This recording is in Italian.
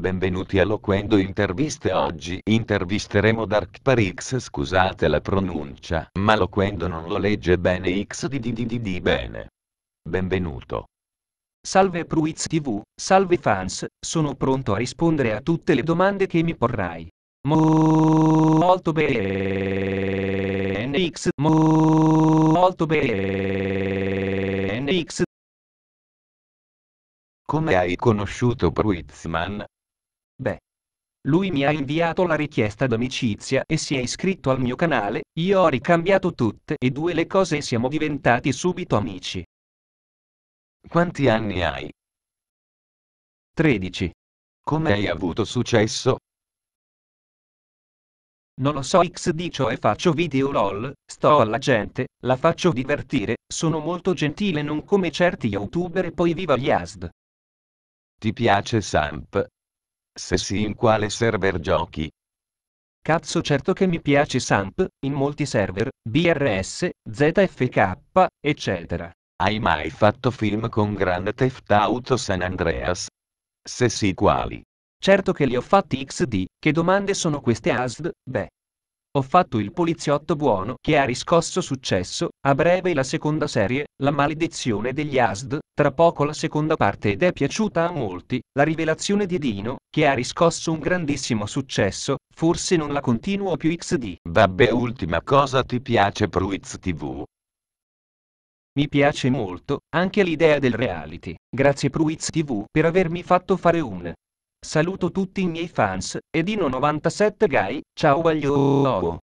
Benvenuti a Loquendo Interviste. Oggi intervisteremo Dark Parix. Scusate la pronuncia, ma l'Oquendo non lo legge bene. X di di di di bene. Benvenuto. Salve Pruiz TV, salve fans, sono pronto a rispondere a tutte le domande che mi porrai. Molto bene. X. Molto bene. X. Come hai conosciuto Pruitzman? Beh. Lui mi ha inviato la richiesta d'amicizia e si è iscritto al mio canale, io ho ricambiato tutte e due le cose e siamo diventati subito amici. Quanti anni hai? 13. Come hai avuto successo? Non lo so x xd e faccio video lol, sto alla gente, la faccio divertire, sono molto gentile non come certi youtuber e poi viva gli ASD. Ti piace Samp? Se sì in quale server giochi? Cazzo certo che mi piace Samp, in molti server, BRS, ZFK, eccetera. Hai mai fatto film con Grand Theft Auto San Andreas? Se sì quali? Certo che li ho fatti XD, che domande sono queste ASD, beh. Ho fatto il poliziotto buono che ha riscosso successo, a breve la seconda serie, La maledizione degli ASD, tra poco la seconda parte ed è piaciuta a molti, La rivelazione di Dino, che ha riscosso un grandissimo successo, forse non la continuo più XD. Vabbè, ultima cosa ti piace Pruiz TV? Mi piace molto anche l'idea del reality. Grazie Pruiz TV per avermi fatto fare un Saluto tutti i miei fans, Edino97guy, ciao aglio.